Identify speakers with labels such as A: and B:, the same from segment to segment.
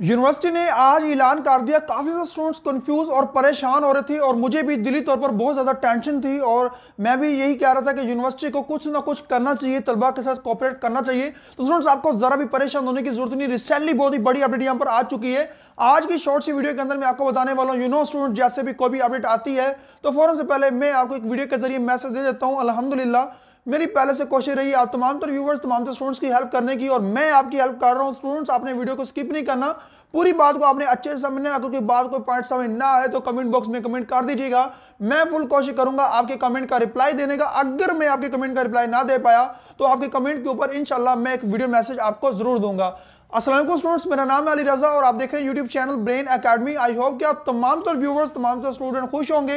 A: university ने आज ऐलान कर दिया काफ़ी ज़्यादा स्टूडेंट्स कंफ्यूज और परेशान हो रहे थे और मुझे भी दिली तौर पर बहुत ज़्यादा टेंशन थी और मैं भी यही कह रहा था कि यूनिवर्सिटी को कुछ ना कुछ करना चाहिए तलबा के साथ कॉपरेट करना चाहिए तो स्टूडेंट्स आपको ज़रा भी परेशान होने की जरूरत नहीं रिसेंटली बहुत ही बड़ी अपडेट यहाँ पर आ चुकी है आज की शॉर्ट सी वीडियो के अंदर मैं आपको बताने वाला हूँ यूनो स्टूडेंट जैसे भी कोई भी अपडेट आती है तो फ़ौरन से पहले मैं आपको एक वीडियो के जरिए मैसेज दे देता हूँ अलहमदिल्ला मेरी पहले से कोशिश रही आप तमाम तो व्यूवर्स तमाम तो स्टूडेंट्स की हेल्प करने की और मैं आपकी हेल्प कर रहा हूँ स्टूडेंट्स आपने वीडियो को स्किप नहीं करना पूरी बात को आपने अच्छे से समझना अगर कोई बात कोई पॉइंट समझ ना आए तो कमेंट बॉक्स में कमेंट कर दीजिएगा मैं फुल कोशिश करूंगा आपके कमेंट का रिप्लाई देने का अगर मैं आपके कमेंट का रिप्लाई ना दे पाया तो आपके कमेंट के ऊपर इनशाला मैं एक वीडियो मैसेज आपको जरूर दूंगा असल स्टूडेंट्स मेरा नाम है अली रजा और आप देख रहे हैं YouTube channel Brain Academy I hope कि आप तमाम तर व्यूवर्स तमाम तर स्टूडेंट खुश होंगे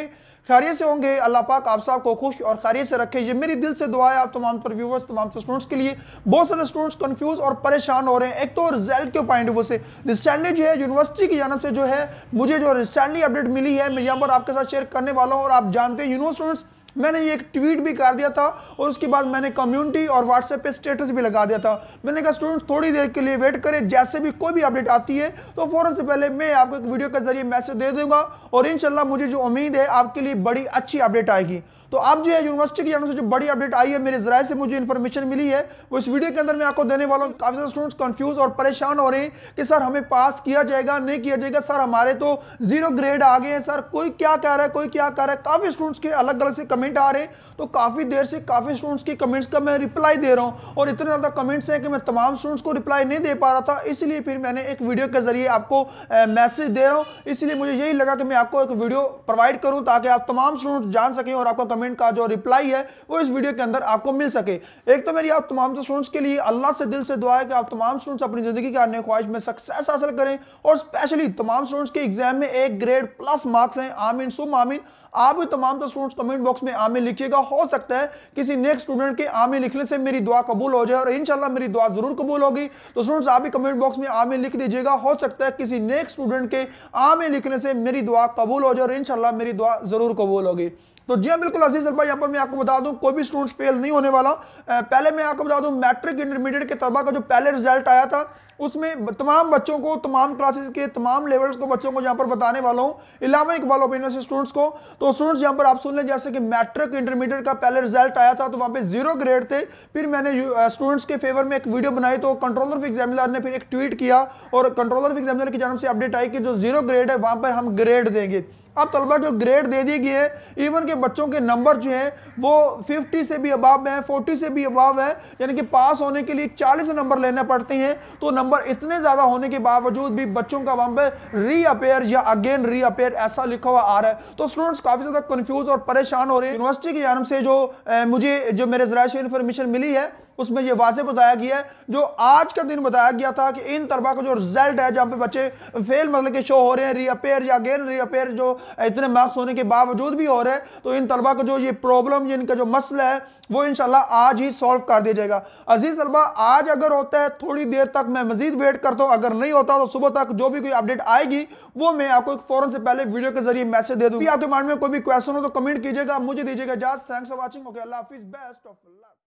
A: खैरियत से होंगे अल्लाह पाक आप साहब को खुश और खैरियत से रखे ये मेरी दिल से दुआ है आप तमाम पर व्यूवर्स तमाम से स्टूडेंट्स के लिए बहुत सारे स्टूडेंट्स कन्फ्यूज और परेशान हो रहे हैं एक तो रिजल्ट के पॉइंट ऑफ व्यू से रिसेंटली जो है यूनिवर्सिटी की जानव से जो है मुझे जो रिसेंटली अपडेट मिली है मैं यहाँ पर आपके साथ शेयर करने वाला हूँ और आप जानते हैं यूनिवर्स स्टूडेंट्स मैंने ये एक ट्वीट भी कर दिया था और उसके बाद मैंने कम्युनिटी और व्हाट्सएप पे स्टेटस भी लगा दिया था मैंने कहा स्टूडेंट थोड़ी देर के लिए वेट करें जैसे भी कोई भी अपडेट आती है तो फ़ौरन से पहले मैं आपको एक वीडियो के जरिए मैसेज दे दूंगा और इनशाला मुझे जो उम्मीद है आपके लिए बड़ी अच्छी अपडेट आएगी तो अब जो है यूनिवर्सिटी की जानव से जो बड़ी अपडेट आई है मेरे जराये से मुझे इन्फॉर्मेशन मिली है वो इस वीडियो के अंदर मैं आपको देने वाला हूँ काफ़ी सारे स्टूडेंट्स कन्फ्यूज़ और परेशान हो रहे हैं कि सर हमें पास किया जाएगा नहीं किया जाएगा सर हमारे तो जीरो ग्रेड आ गए हैं सर कोई क्या कह रहा है कोई क्या कह रहा है काफ़ी स्टूडेंट्स के अलग अलग से कमेंट कमेंट आ रहे हैं तो काफ़ी देर से काफ़ी स्टूडेंट्स की कमेंट्स का मैं रिप्लाई दे रहा हूँ और इतने ज़्यादा कमेंट्स हैं कि मैं तमाम स्टूडेंट्स को रिप्लाई नहीं दे पा रहा था इसलिए फिर मैंने एक वीडियो के ज़रिए आपको मैसेज दे रहा हूँ इसलिए मुझे यही लगा कि मैं आपको एक वीडियो प्रोवाइड करूँ ताकि आप तमाम स्टूडेंट्स जान सकें और आपका कमेंट का जो रिप्लाई है वो इस वीडियो के अंदर आपको मिल सके एक तो मेरी आप तमाम स्टूडेंट्स के लिए अल्लाह से दिल से दुआ है कि आप तमाम स्टूडेंट्स अपनी ज़िंदगी की अन्य ख्वाहिश में सक्सेस हासिल करें और स्पेशली तमाम स्टूडेंट्स के एग्जाम में एक ग्रेड प्लस मार्क्स हैं आमिन सुम आमिन आप भी तमाम स्टूडेंट्स कमेंट बॉक्स में आ लिखिएगा हो सकता है किसी नेक्स्ट स्टूडेंट के आ लिखने से मेरी दुआ कबूल हो जाए और इनशाला मेरी दुआ जरूर कबूल होगी तो स्टूडेंट्स आप भी कमेंट बॉक्स में आ लिख दीजिएगा हो सकता है किसी नेक्स्ट स्टूडेंट के आ लिखने से मेरी दुआ कबूल हो जाए और इनशाला मेरी दुआ जरूर कबूल होगी तो जी हाँ बिल्कुल अजीज अलबा यहाँ पर मैं आपको बता दूँ कोई भी स्टूडेंट फेल नहीं होने वाला पहले मैं आपको बता दूँ मैट्रिक इंटरमीडिएट के तलबा का जो पहले रिजल्ट आया था उसमें तमाम बच्चों को तमाम क्लासेस के तमाम लेवल्स को बच्चों को यहाँ पर बताने वाला हूँ Allama Iqbal of university students को तो स्टूडेंट्स यहाँ पर आप सुन लें जैसे कि मैट्रिक इंटरमीडिएट का पहले रिजल्ट आया था तो वहाँ पे जीरो ग्रेड थे फिर मैंने स्टूडेंट्स के फेवर में एक वीडियो बनाई तो कंट्रोल ऑफ एग्जामिनर ने फिर एक ट्वीट किया और कंट्रोलर ऑफ एग्जामिनर की जानव से अपडेट आई कि जो जीरो ग्रेड है वहाँ पर हम ग्रेड देंगे अब तलबा को ग्रेड दे दिए गए हैं इवन के बच्चों के नंबर जो हैं वो 50 से भी अबाव है 40 से भी अबाव है यानी कि पास होने के लिए 40 नंबर लेने पड़ते हैं तो नंबर इतने ज़्यादा होने के बावजूद भी बच्चों का वहाँ पर अपेयर या अगेन री अपेयर ऐसा लिखा हुआ आ रहा है तो स्टूडेंट्स काफ़ी ज़्यादा कन्फ्यूज़ और परेशान हो रहे हैं यूनिवर्सिटी की जानब से जो ए, मुझे जो मेरे ज़रा इन्फॉर्मेशन मिली है उसमें यह वाज बताया गया है जो आज का दिन बताया गया था कि इन तरबा का जो रिजल्ट है जहाँ पे बच्चे फेल मतलब के शो हो रहे हैं रीअपेयर या गेन रीअपेयर जो इतने मार्क्स होने के बावजूद भी हो रहे हैं तो इन तलबा का जो ये प्रॉब्लम इनका जो मसला है वो इनशाला आज ही सॉल्व कर दिया जाएगा अजीज तलबा आज अगर होता है थोड़ी देर तक मैं मजीद वेट करता हूँ अगर नहीं होता तो सुबह तक जो भी कोई अपडेट आएगी वो मैं आपको एक फौरन से पहले वीडियो के जरिए मैसेज दे दूँगी आपके माइंड में कोई भी क्वेश्चन हो तो कमेंट कीजिएगा मुझे दीजिएगा जाज थैंक्स फॉर वॉचिंग ओके अल्लाह हाफिज़ बेस्ट ऑफ लक